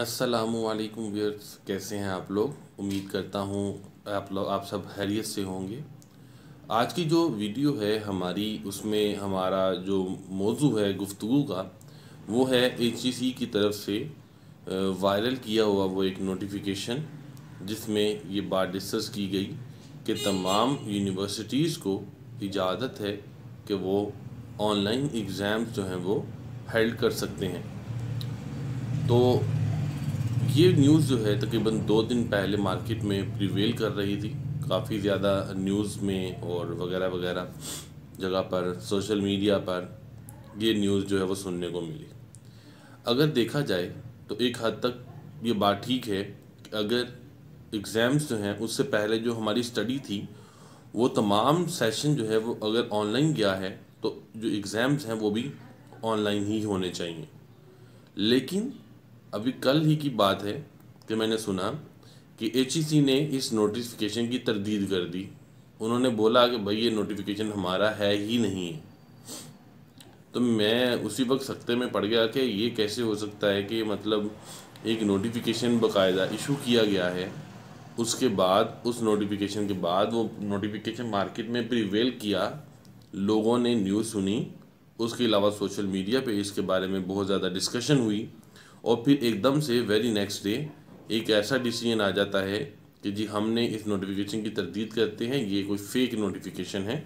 असलकुम व्यर्स कैसे हैं आप लोग उम्मीद करता हूँ आप लोग आप सब हैरियत से होंगे आज की जो वीडियो है हमारी उसमें हमारा जो मौजू है गुफ्तु का वो है एच की तरफ से वायरल किया हुआ वो एक नोटिफिकेशन जिसमें ये बात डिस्कस की गई कि तमाम यूनिवर्सिटीज़ को इजाज़त है कि वो ऑनलाइन एग्ज़ाम जो हैं वो हेल्ड कर सकते हैं तो ये न्यूज़ जो है तकरीबन दो दिन पहले मार्केट में प्रिवेल कर रही थी काफ़ी ज़्यादा न्यूज़ में और वगैरह वगैरह जगह पर सोशल मीडिया पर ये न्यूज़ जो है वो सुनने को मिली अगर देखा जाए तो एक हद तक ये बात ठीक है कि अगर एग्ज़ाम्स जो हैं उससे पहले जो हमारी स्टडी थी वो तमाम सेशन जो है वो अगर ऑनलाइन गया है तो जो एग्ज़ाम्स हैं वो भी ऑनलाइन ही होने चाहिए लेकिन अभी कल ही की बात है कि मैंने सुना कि एच e ने इस नोटिफिकेशन की तरदीद कर दी उन्होंने बोला कि भाई ये नोटिफिकेशन हमारा है ही नहीं है तो मैं उसी वक्त सख्ते में पड़ गया कि ये कैसे हो सकता है कि मतलब एक नोटिफिकेशन बाकायदा इशू किया गया है उसके बाद उस नोटिफिकेशन के बाद वो नोटिफिकेशन मार्केट में प्रिवेल किया लोगों ने न्यूज़ सुनी उसके अलावा सोशल मीडिया पे इसके बारे में बहुत ज़्यादा डिस्कशन हुई और फिर एकदम से वेरी नेक्स्ट डे एक ऐसा डिसीजन आ जाता है कि जी हमने इस नोटिफिकेशन की तरदीद करते हैं ये कोई फेक नोटिफिकेशन है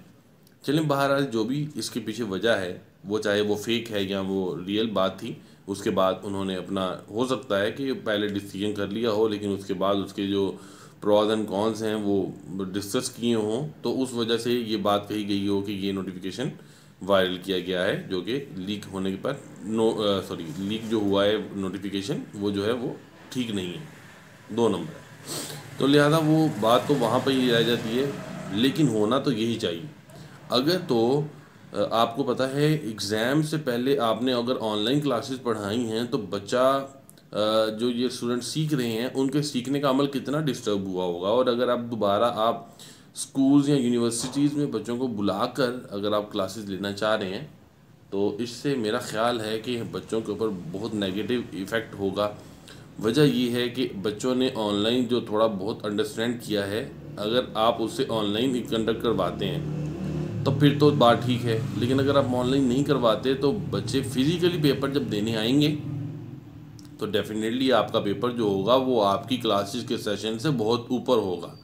चलें बहरहाल जो भी इसके पीछे वजह है वो चाहे वो फेक है या वो रियल बात थी उसके बाद उन्होंने अपना हो सकता है कि पहले डिसीजन कर लिया हो लेकिन उसके बाद उसके जो प्रॉज एंड कॉन्स हैं वो डिस्कस किए हों तो उस वजह से ये बात कही गई हो कि ये नोटिफिकेशन वायरल किया गया है जो कि लीक होने के बाद नो सॉरी लीक जो हुआ है नोटिफिकेशन वो जो है वो ठीक नहीं है दो नंबर है तो लिहाजा वो बात तो वहाँ पर ही रह जाती है लेकिन होना तो यही चाहिए अगर तो uh, आपको पता है एग्ज़ाम से पहले आपने अगर ऑनलाइन क्लासेस पढ़ाई हैं तो बच्चा uh, जो ये स्टूडेंट सीख रहे हैं उनके सीखने का अमल कितना डिस्टर्ब हुआ होगा और अगर आप दोबारा आप स्कूल्स या यूनिवर्सिटीज़ में बच्चों को बुलाकर अगर आप क्लासेस लेना चाह रहे हैं तो इससे मेरा ख्याल है कि बच्चों के ऊपर बहुत नेगेटिव इफ़ेक्ट होगा वजह यह है कि बच्चों ने ऑनलाइन जो थोड़ा बहुत अंडरस्टैंड किया है अगर आप उसे ऑनलाइन ही कंडक्ट करवाते हैं तो फिर तो बात ठीक है लेकिन अगर आप ऑनलाइन नहीं करवाते तो बच्चे फिज़िकली पेपर जब देने आएंगे तो डेफ़िनेटली आपका पेपर जो होगा वो आपकी क्लासेस के सेशन से बहुत ऊपर होगा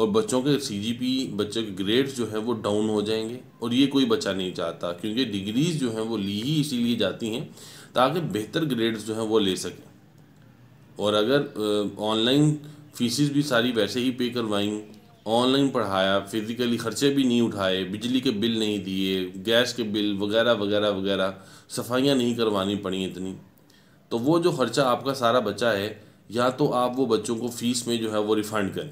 और बच्चों के सीजीपी बच्चों के ग्रेड्स जो हैं वो डाउन हो जाएंगे और ये कोई बच्चा नहीं चाहता क्योंकि डिग्रीज जो हैं वो ली ही इसीलिए जाती हैं ताकि बेहतर ग्रेड्स जो हैं वो ले सकें और अगर ऑनलाइन फीसिस भी सारी वैसे ही पे करवाई ऑनलाइन पढ़ाया फिज़िकली ख़र्चे भी नहीं उठाए बिजली के बिल नहीं दिए गैस के बिल वगैरह वगैरह वगैरह सफाइयाँ नहीं करवानी पड़ी इतनी तो वो जो ख़र्चा आपका सारा बचा है या तो आप वो बच्चों को फ़ीस में जो है वो रिफ़ंड करें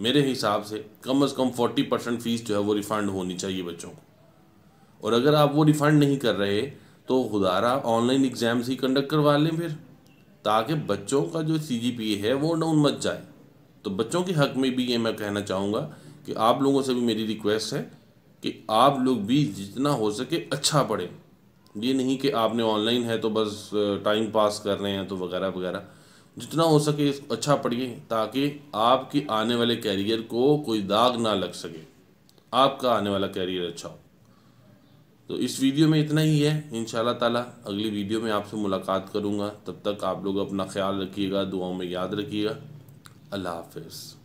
मेरे हिसाब से कम अज़ कम फोर्टी परसेंट फ़ीस जो है वो रिफ़ंड होनी चाहिए बच्चों को और अगर आप वो रिफ़ंड नहीं कर रहे तो खुदारा ऑनलाइन एग्ज़ाम्स ही कंडक्ट करवा लें फिर ताकि बच्चों का जो सी है वो डाउन मत जाए तो बच्चों के हक़ में भी ये मैं कहना चाहूँगा कि आप लोगों से भी मेरी रिक्वेस्ट है कि आप लोग भी जितना हो सके अच्छा पढ़ें ये नहीं कि आपने ऑनलाइन है तो बस टाइम पास कर रहे हैं तो वगैरह वगैरह जितना हो सके अच्छा पढ़िए ताकि आपके आने वाले कैरियर को कोई दाग ना लग सके आपका आने वाला कैरियर अच्छा हो तो इस वीडियो में इतना ही है इन ताला अगली वीडियो में आपसे मुलाकात करूँगा तब तक आप लोग अपना ख्याल रखिएगा दुआओं में याद रखिएगा अल्लाह हाफिज़